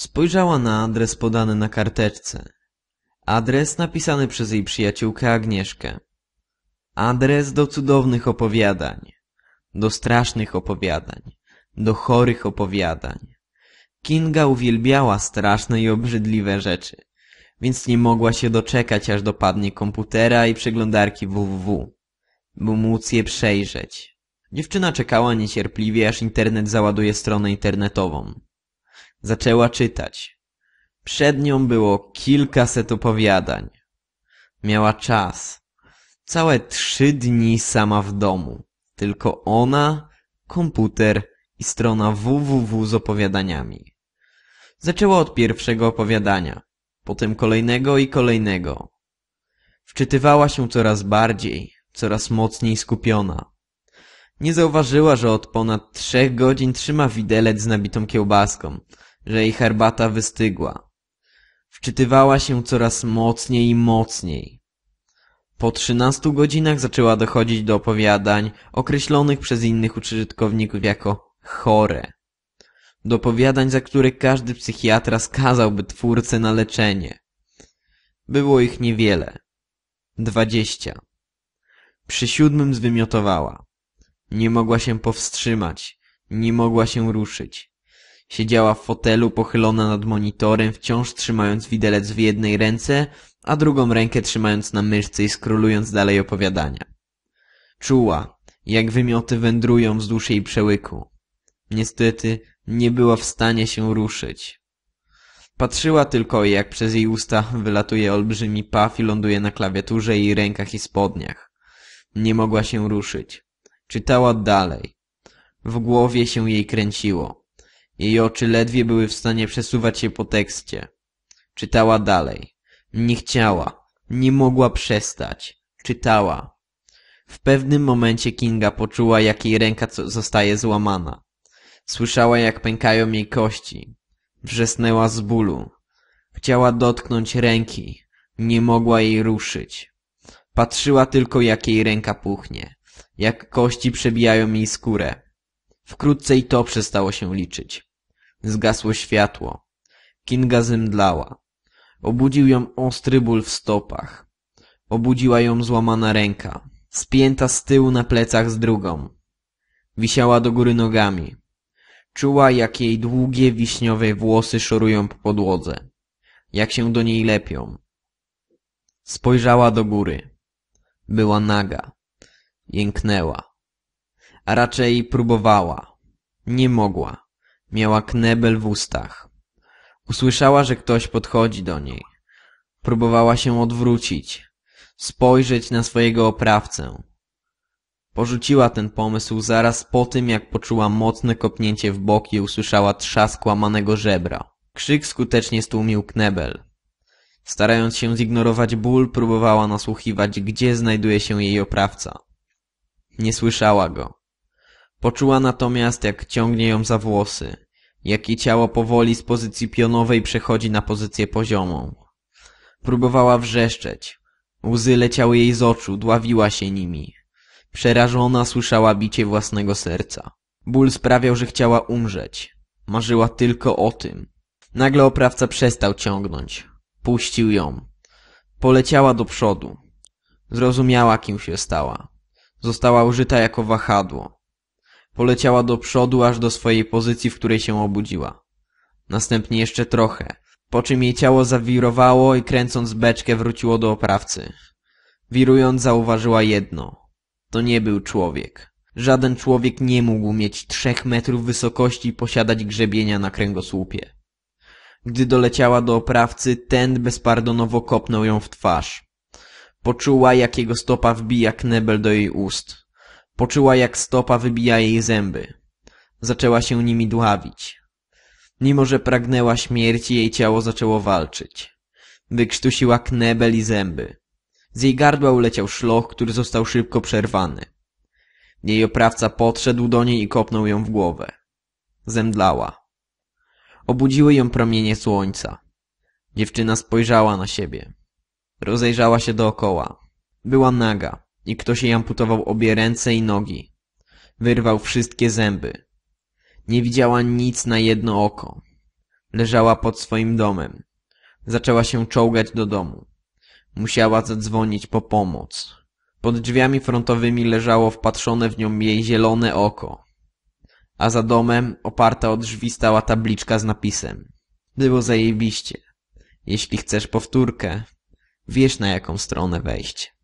Spojrzała na adres podany na karteczce. Adres napisany przez jej przyjaciółkę Agnieszkę. Adres do cudownych opowiadań, do strasznych opowiadań, do chorych opowiadań. Kinga uwielbiała straszne i obrzydliwe rzeczy, więc nie mogła się doczekać, aż dopadnie komputera i przeglądarki www, by móc je przejrzeć. Dziewczyna czekała niecierpliwie, aż internet załaduje stronę internetową. Zaczęła czytać. Przed nią było kilkaset opowiadań. Miała czas. Całe trzy dni sama w domu. Tylko ona, komputer i strona www z opowiadaniami. Zaczęła od pierwszego opowiadania, potem kolejnego i kolejnego. Wczytywała się coraz bardziej, coraz mocniej skupiona. Nie zauważyła, że od ponad trzech godzin trzyma widelec z nabitą kiełbaską, że jej herbata wystygła. Wczytywała się coraz mocniej i mocniej. Po trzynastu godzinach zaczęła dochodzić do opowiadań określonych przez innych użytkowników jako chore. Do opowiadań, za które każdy psychiatra skazałby twórcę na leczenie. Było ich niewiele. Dwadzieścia. Przy siódmym zwymiotowała. Nie mogła się powstrzymać. Nie mogła się ruszyć. Siedziała w fotelu pochylona nad monitorem, wciąż trzymając widelec w jednej ręce, a drugą rękę trzymając na myszce i skrólując dalej opowiadania. Czuła, jak wymioty wędrują wzdłuż jej przełyku. Niestety nie była w stanie się ruszyć. Patrzyła tylko, jak przez jej usta wylatuje olbrzymi paf i ląduje na klawiaturze jej rękach i spodniach. Nie mogła się ruszyć. Czytała dalej. W głowie się jej kręciło. Jej oczy ledwie były w stanie przesuwać się po tekście. Czytała dalej. Nie chciała. Nie mogła przestać. Czytała. W pewnym momencie Kinga poczuła, jak jej ręka zostaje złamana. Słyszała, jak pękają jej kości. Wrzesnęła z bólu. Chciała dotknąć ręki. Nie mogła jej ruszyć. Patrzyła tylko, jak jej ręka puchnie. Jak kości przebijają jej skórę. Wkrótce i to przestało się liczyć. Zgasło światło. Kinga zemdlała. Obudził ją ostry ból w stopach. Obudziła ją złamana ręka, spięta z tyłu na plecach z drugą. Wisiała do góry nogami. Czuła, jak jej długie, wiśniowe włosy szorują po podłodze. Jak się do niej lepią. Spojrzała do góry. Była naga. Jęknęła. A raczej próbowała. Nie mogła. Miała knebel w ustach. Usłyszała, że ktoś podchodzi do niej. Próbowała się odwrócić, spojrzeć na swojego oprawcę. Porzuciła ten pomysł zaraz po tym, jak poczuła mocne kopnięcie w bok i usłyszała trzask łamanego żebra. Krzyk skutecznie stłumił knebel. Starając się zignorować ból, próbowała nasłuchiwać, gdzie znajduje się jej oprawca. Nie słyszała go. Poczuła natomiast, jak ciągnie ją za włosy, jak jej ciało powoli z pozycji pionowej przechodzi na pozycję poziomą. Próbowała wrzeszczeć. Łzy leciały jej z oczu, dławiła się nimi. Przerażona słyszała bicie własnego serca. Ból sprawiał, że chciała umrzeć. Marzyła tylko o tym. Nagle oprawca przestał ciągnąć. Puścił ją. Poleciała do przodu. Zrozumiała, kim się stała. Została użyta jako wahadło. Poleciała do przodu aż do swojej pozycji, w której się obudziła. Następnie jeszcze trochę, po czym jej ciało zawirowało i kręcąc beczkę wróciło do oprawcy. Wirując zauważyła jedno. To nie był człowiek. Żaden człowiek nie mógł mieć trzech metrów wysokości i posiadać grzebienia na kręgosłupie. Gdy doleciała do oprawcy, ten bezpardonowo kopnął ją w twarz. Poczuła, jak jego stopa wbija knebel do jej ust. Poczuła, jak stopa wybija jej zęby. Zaczęła się nimi dławić. Mimo, że pragnęła śmierci, jej ciało zaczęło walczyć. Wykrztusiła knebel i zęby. Z jej gardła uleciał szloch, który został szybko przerwany. Jej oprawca podszedł do niej i kopnął ją w głowę. Zemdlała. Obudziły ją promienie słońca. Dziewczyna spojrzała na siebie. Rozejrzała się dookoła. Była naga. I ktoś jej amputował obie ręce i nogi. Wyrwał wszystkie zęby. Nie widziała nic na jedno oko. Leżała pod swoim domem. Zaczęła się czołgać do domu. Musiała zadzwonić po pomoc. Pod drzwiami frontowymi leżało wpatrzone w nią jej zielone oko. A za domem, oparta o drzwi, stała tabliczka z napisem. Było zajebiście. Jeśli chcesz powtórkę, wiesz na jaką stronę wejść.